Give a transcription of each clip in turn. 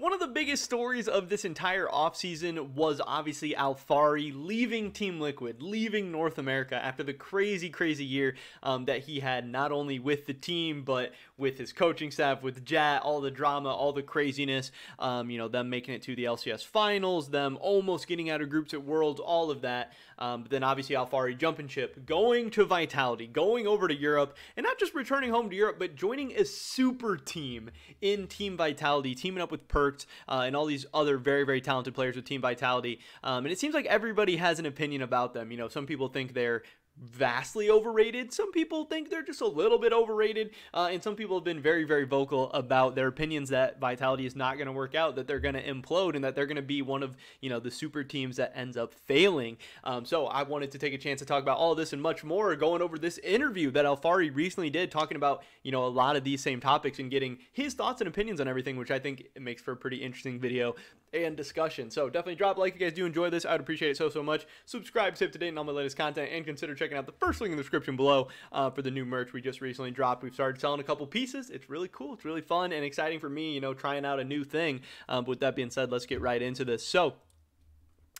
One of the biggest stories of this entire offseason was obviously Alfari leaving Team Liquid, leaving North America after the crazy, crazy year um, that he had not only with the team, but with his coaching staff, with Jat, all the drama, all the craziness, um, you know, them making it to the LCS finals, them almost getting out of groups at Worlds, all of that. Um, but then obviously Alfari jumping ship, going to Vitality, going over to Europe, and not just returning home to Europe, but joining a super team in Team Vitality, teaming up with Perk uh, and all these other very, very talented players with Team Vitality. Um, and it seems like everybody has an opinion about them. You know, some people think they're vastly overrated. Some people think they're just a little bit overrated. Uh, and some people have been very, very vocal about their opinions that Vitality is not going to work out, that they're going to implode, and that they're going to be one of, you know, the super teams that ends up failing. Um, so I wanted to take a chance to talk about all this and much more going over this interview that Alfari recently did, talking about, you know, a lot of these same topics and getting his thoughts and opinions on everything, which I think makes for a pretty interesting video and discussion. So definitely drop a like if you guys do enjoy this. I would appreciate it so, so much. Subscribe, tip to date on all my latest content, and consider checking out the first link in the description below uh, for the new merch we just recently dropped. We've started selling a couple pieces. It's really cool. It's really fun and exciting for me, you know, trying out a new thing. Um, but with that being said, let's get right into this. So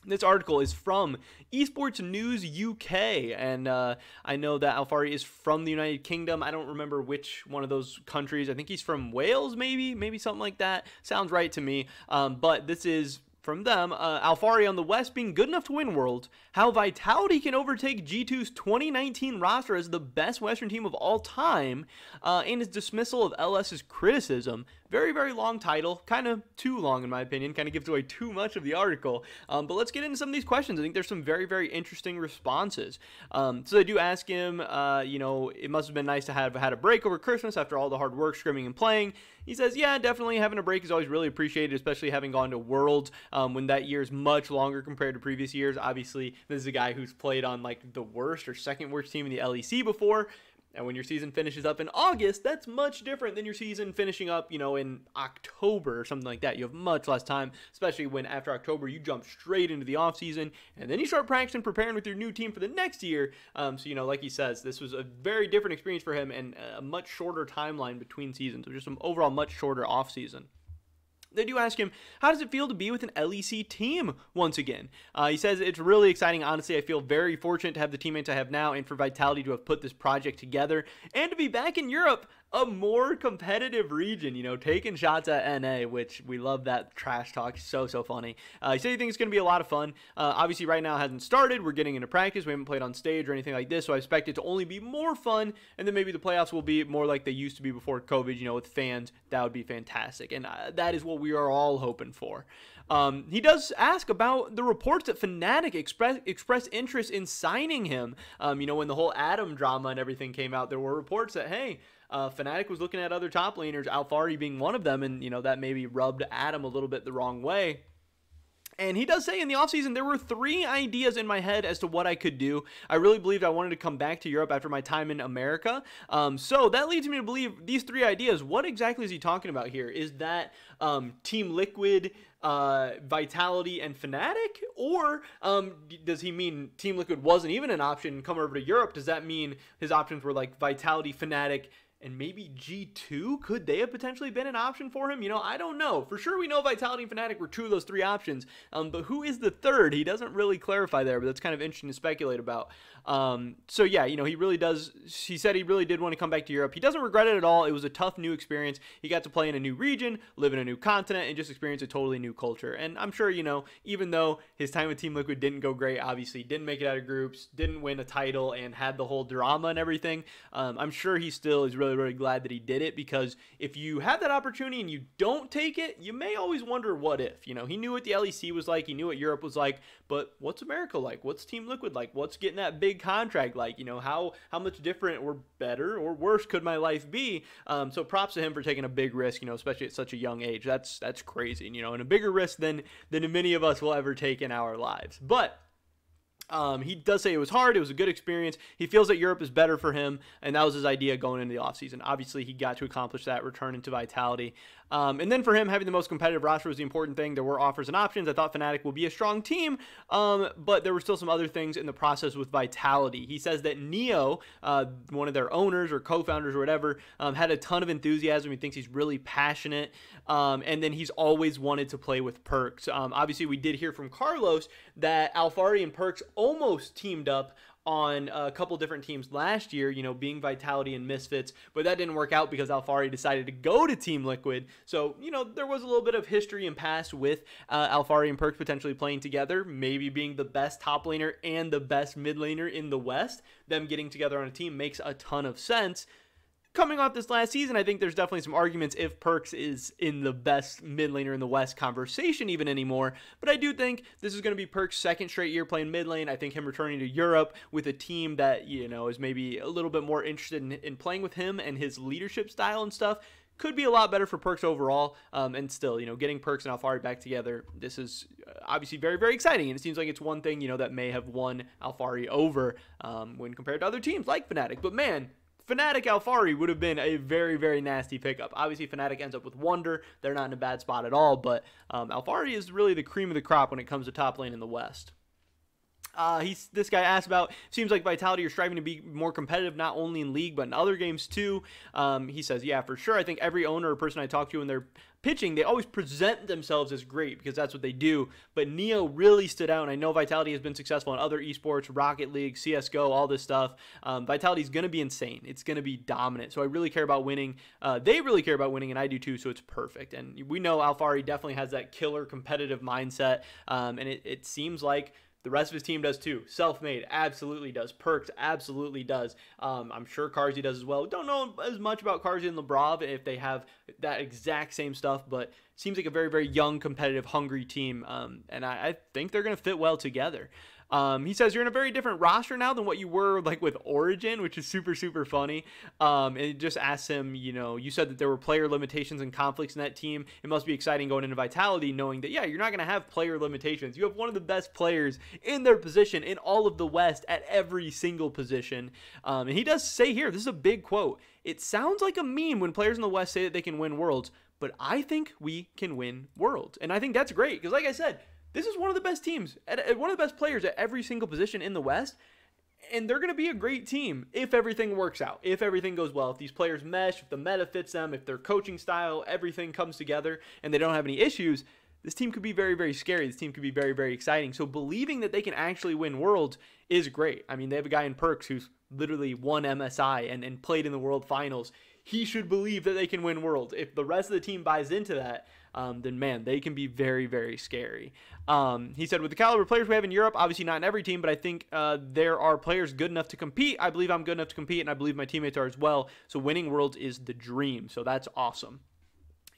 this article is from Esports News UK, and uh, I know that Alfari is from the United Kingdom. I don't remember which one of those countries. I think he's from Wales, maybe, maybe something like that. Sounds right to me. Um, but this is from them. Uh, Alfari on the West being good enough to win Worlds. How Vitality can overtake G2's 2019 roster as the best Western team of all time, uh, and his dismissal of LS's criticism. Very, very long title. Kind of too long, in my opinion. Kind of gives away too much of the article. Um, but let's get into some of these questions. I think there's some very, very interesting responses. Um, so they do ask him, uh, you know, it must have been nice to have had a break over Christmas after all the hard work, scrimming, and playing. He says, yeah, definitely having a break is always really appreciated, especially having gone to Worlds um, when that year is much longer compared to previous years. Obviously, this is a guy who's played on like the worst or second worst team in the LEC before. And when your season finishes up in August, that's much different than your season finishing up, you know, in October or something like that. You have much less time, especially when after October you jump straight into the offseason and then you start practicing, preparing with your new team for the next year. Um, so, you know, like he says, this was a very different experience for him and a much shorter timeline between seasons, which just an overall much shorter offseason. They do ask him, how does it feel to be with an LEC team once again? Uh, he says, it's really exciting. Honestly, I feel very fortunate to have the teammates I have now and for Vitality to have put this project together and to be back in Europe a more competitive region, you know, taking shots at NA, which we love that trash talk. So, so funny. Uh, so, you think it's going to be a lot of fun. Uh, obviously, right now hasn't started. We're getting into practice. We haven't played on stage or anything like this. So, I expect it to only be more fun. And then maybe the playoffs will be more like they used to be before COVID, you know, with fans. That would be fantastic. And uh, that is what we are all hoping for. Um, he does ask about the reports that Fnatic express, express interest in signing him. Um, you know, when the whole Adam drama and everything came out, there were reports that, hey, uh, Fnatic was looking at other top laners, Alfari being one of them, and you know that maybe rubbed Adam a little bit the wrong way. And he does say in the offseason, there were three ideas in my head as to what I could do. I really believed I wanted to come back to Europe after my time in America. Um, so that leads me to believe these three ideas. What exactly is he talking about here? Is that um, Team Liquid? Uh, Vitality and Fnatic? Or um, does he mean Team Liquid wasn't even an option? Come over to Europe? Does that mean his options were like Vitality, Fnatic, and maybe G2? Could they have potentially been an option for him? You know, I don't know. For sure, we know Vitality and Fnatic were two of those three options, um, but who is the third? He doesn't really clarify there, but that's kind of interesting to speculate about. Um, so, yeah, you know, he really does. He said he really did want to come back to Europe. He doesn't regret it at all. It was a tough new experience. He got to play in a new region, live in a new continent, and just experience a totally new culture. And I'm sure, you know, even though his time with Team Liquid didn't go great, obviously, didn't make it out of groups, didn't win a title, and had the whole drama and everything, um, I'm sure he still is really really, really glad that he did it because if you have that opportunity and you don't take it, you may always wonder what if. You know, he knew what the LEC was like, he knew what Europe was like, but what's America like? What's Team Liquid like? What's getting that big contract like? You know, how how much different or better or worse could my life be? Um, so props to him for taking a big risk. You know, especially at such a young age. That's that's crazy. You know, and a bigger risk than than many of us will ever take in our lives. But um, he does say it was hard. It was a good experience. He feels that Europe is better for him, and that was his idea going into the offseason. Obviously, he got to accomplish that, return into vitality. Um, and then for him, having the most competitive roster was the important thing. There were offers and options. I thought Fnatic will be a strong team, um, but there were still some other things in the process with vitality. He says that Neo, uh, one of their owners or co founders or whatever, um, had a ton of enthusiasm. He thinks he's really passionate, um, and then he's always wanted to play with Perks. Um, obviously, we did hear from Carlos that Alfari and Perks almost teamed up on a couple different teams last year, you know, being Vitality and Misfits, but that didn't work out because Alfari decided to go to Team Liquid. So, you know, there was a little bit of history and past with uh, Alfari and Perks potentially playing together, maybe being the best top laner and the best mid laner in the West. Them getting together on a team makes a ton of sense coming off this last season, I think there's definitely some arguments if Perks is in the best mid laner in the West conversation even anymore. But I do think this is going to be Perks' second straight year playing mid lane. I think him returning to Europe with a team that, you know, is maybe a little bit more interested in, in playing with him and his leadership style and stuff could be a lot better for Perks overall. Um, and still, you know, getting Perks and Alfari back together, this is uh, obviously very, very exciting. And it seems like it's one thing, you know, that may have won Alfari over um, when compared to other teams like Fnatic. But man, Fnatic Alfari would have been a very, very nasty pickup. Obviously, Fnatic ends up with Wonder. They're not in a bad spot at all, but um, Alfari is really the cream of the crop when it comes to top lane in the West. Uh, he's this guy asked about seems like Vitality are striving to be more competitive not only in league but in other games too. Um, he says, yeah, for sure. I think every owner or person I talk to when they're pitching, they always present themselves as great because that's what they do. But Neo really stood out. And I know Vitality has been successful in other esports, Rocket League, CS:GO, all this stuff. Um, Vitality is going to be insane. It's going to be dominant. So I really care about winning. Uh, they really care about winning, and I do too. So it's perfect. And we know Alfari definitely has that killer competitive mindset, um, and it, it seems like the rest of his team does too. Self made, absolutely does. Perks, absolutely does. Um, I'm sure Karzy does as well. Don't know as much about Karzy and Labrov if they have that exact same stuff, but seems like a very, very young, competitive, hungry team. Um, and I, I think they're going to fit well together. Um, he says you're in a very different roster now than what you were like with Origin, which is super super funny. Um, and it just asks him, you know, you said that there were player limitations and conflicts in that team. It must be exciting going into Vitality knowing that yeah, you're not going to have player limitations. You have one of the best players in their position in all of the West at every single position. Um, and he does say here, this is a big quote. It sounds like a meme when players in the West say that they can win worlds, but I think we can win worlds. And I think that's great because, like I said, this is one of the best teams, one of the best players at every single position in the West. And they're going to be a great team if everything works out, if everything goes well, if these players mesh, if the meta fits them, if their coaching style, everything comes together and they don't have any issues. This team could be very, very scary. This team could be very, very exciting. So, believing that they can actually win worlds is great. I mean, they have a guy in Perks who's literally won MSI and, and played in the world finals he should believe that they can win worlds. If the rest of the team buys into that, um, then man, they can be very, very scary. Um, he said, with the caliber players we have in Europe, obviously not in every team, but I think uh, there are players good enough to compete. I believe I'm good enough to compete, and I believe my teammates are as well. So winning worlds is the dream. So that's awesome.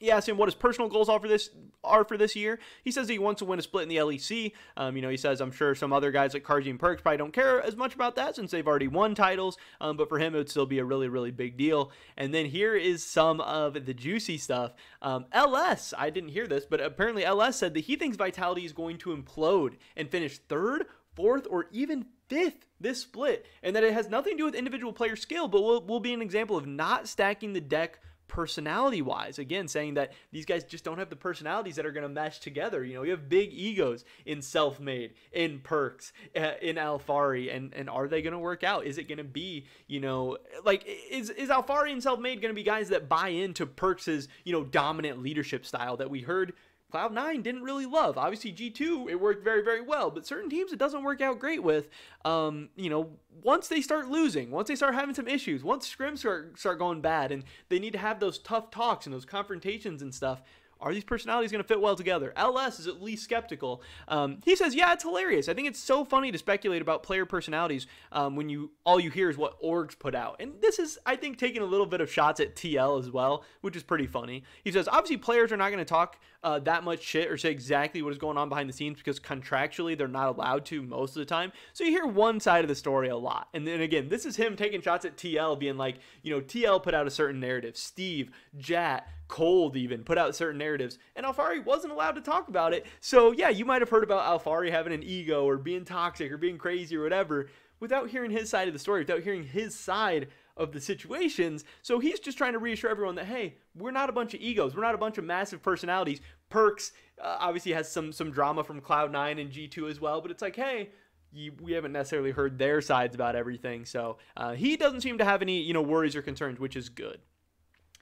He asked him what his personal goals are for this are for this year. He says he wants to win a split in the LEC. Um, you know, he says I'm sure some other guys like Carzy and Perks probably don't care as much about that since they've already won titles. Um, but for him, it would still be a really really big deal. And then here is some of the juicy stuff. Um, LS, I didn't hear this, but apparently LS said that he thinks Vitality is going to implode and finish third, fourth, or even fifth this split, and that it has nothing to do with individual player skill, but will, will be an example of not stacking the deck personality wise. Again, saying that these guys just don't have the personalities that are going to mesh together. You know, you have big egos in Self Made, in Perks, uh, in Alfari, and and are they going to work out? Is it going to be you know like is is Alfari and Self Made going to be guys that buy into Perks's you know dominant leadership style that we heard Cloud9 didn't really love. Obviously, G2, it worked very, very well, but certain teams it doesn't work out great with. Um, you know, once they start losing, once they start having some issues, once scrims start, start going bad and they need to have those tough talks and those confrontations and stuff, are these personalities going to fit well together? LS is at least skeptical. Um, he says, yeah, it's hilarious. I think it's so funny to speculate about player personalities um, when you all you hear is what orgs put out. And this is, I think, taking a little bit of shots at TL as well, which is pretty funny. He says, obviously, players are not going to talk uh, that much shit or say exactly what is going on behind the scenes because contractually they're not allowed to most of the time. So you hear one side of the story a lot. And then again, this is him taking shots at TL, being like, you know, TL put out a certain narrative. Steve, Jat, Cold even put out certain narratives, and Alfari wasn't allowed to talk about it. So, yeah, you might have heard about Alfari having an ego or being toxic or being crazy or whatever without hearing his side of the story, without hearing his side of the situations. So he's just trying to reassure everyone that hey, we're not a bunch of egos, we're not a bunch of massive personalities. Perks uh, obviously has some some drama from Cloud Nine and G two as well, but it's like hey. we haven't necessarily heard their sides about everything, so uh, he doesn't seem to have any, you know, worries or concerns, which is good.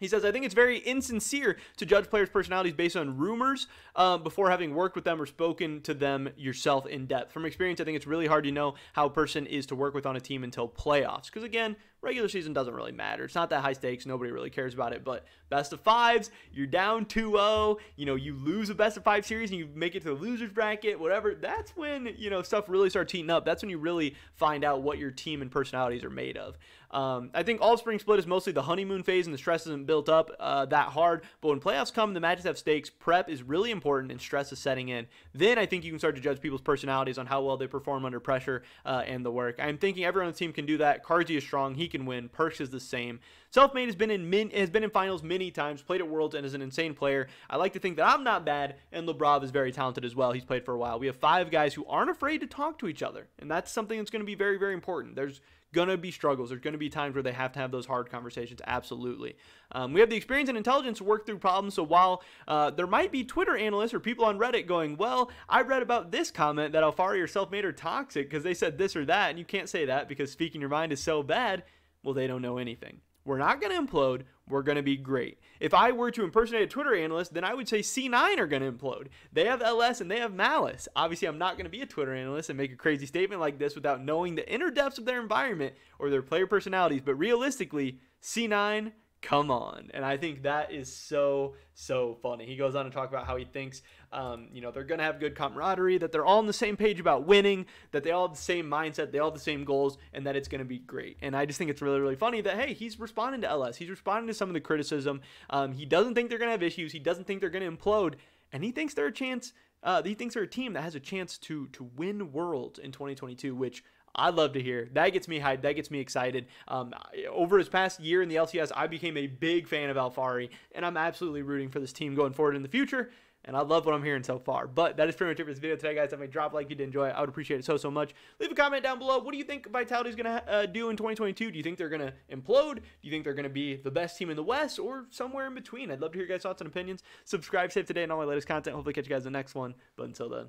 He says, I think it's very insincere to judge players' personalities based on rumors uh, before having worked with them or spoken to them yourself in depth. From experience, I think it's really hard to know how a person is to work with on a team until playoffs. Because again, regular season doesn't really matter. It's not that high stakes. Nobody really cares about it. But best of fives, you're down 2 0. You know, you lose a best of five series and you make it to the loser's bracket, whatever. That's when, you know, stuff really starts heating up. That's when you really find out what your team and personalities are made of. Um, I think all spring split is mostly the honeymoon phase and the stress isn't built up uh, that hard. But when playoffs come, the matches have stakes. Prep is really important and stress is setting in. Then I think you can start to judge people's personalities on how well they perform under pressure uh, and the work. I'm thinking everyone on the team can do that. Karzi is strong. He can win. Perks is the same. Selfmade has been in min has been in finals many times, played at Worlds, and is an insane player. I like to think that I'm not bad, and Lebrov is very talented as well. He's played for a while. We have five guys who aren't afraid to talk to each other, and that's something that's going to be very, very important. There's gonna be struggles. There's gonna be times where they have to have those hard conversations. Absolutely. Um, we have the experience and intelligence to work through problems. So while uh, there might be Twitter analysts or people on Reddit going, "Well, I read about this comment that Alfari or Selfmade made are toxic because they said this or that," and you can't say that because speaking your mind is so bad. Well, they don't know anything. We're not going to implode. We're going to be great. If I were to impersonate a Twitter analyst, then I would say C9 are going to implode. They have LS and they have malice. Obviously, I'm not going to be a Twitter analyst and make a crazy statement like this without knowing the inner depths of their environment or their player personalities. But realistically, C9 come on and i think that is so so funny he goes on to talk about how he thinks um, you know they're going to have good camaraderie that they're all on the same page about winning that they all have the same mindset they all have the same goals and that it's going to be great and i just think it's really really funny that hey he's responding to ls he's responding to some of the criticism um, he doesn't think they're going to have issues he doesn't think they're going to implode and he thinks they're a chance uh, he thinks they're a team that has a chance to to win worlds in 2022 which I'd love to hear. That gets me hyped. That gets me excited. Um, over his past year in the LCS, I became a big fan of Alfari, and I'm absolutely rooting for this team going forward in the future. And I love what I'm hearing so far. But that is pretty much it for this video today, guys. If I drop like you did enjoy, it, I would appreciate it so, so much. Leave a comment down below. What do you think Vitality's going to uh, do in 2022? Do you think they're going to implode? Do you think they're going to be the best team in the West or somewhere in between? I'd love to hear your guys' thoughts and opinions. Subscribe, save today, and all my latest content. Hopefully catch you guys in the next one. But until then,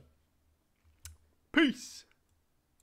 peace.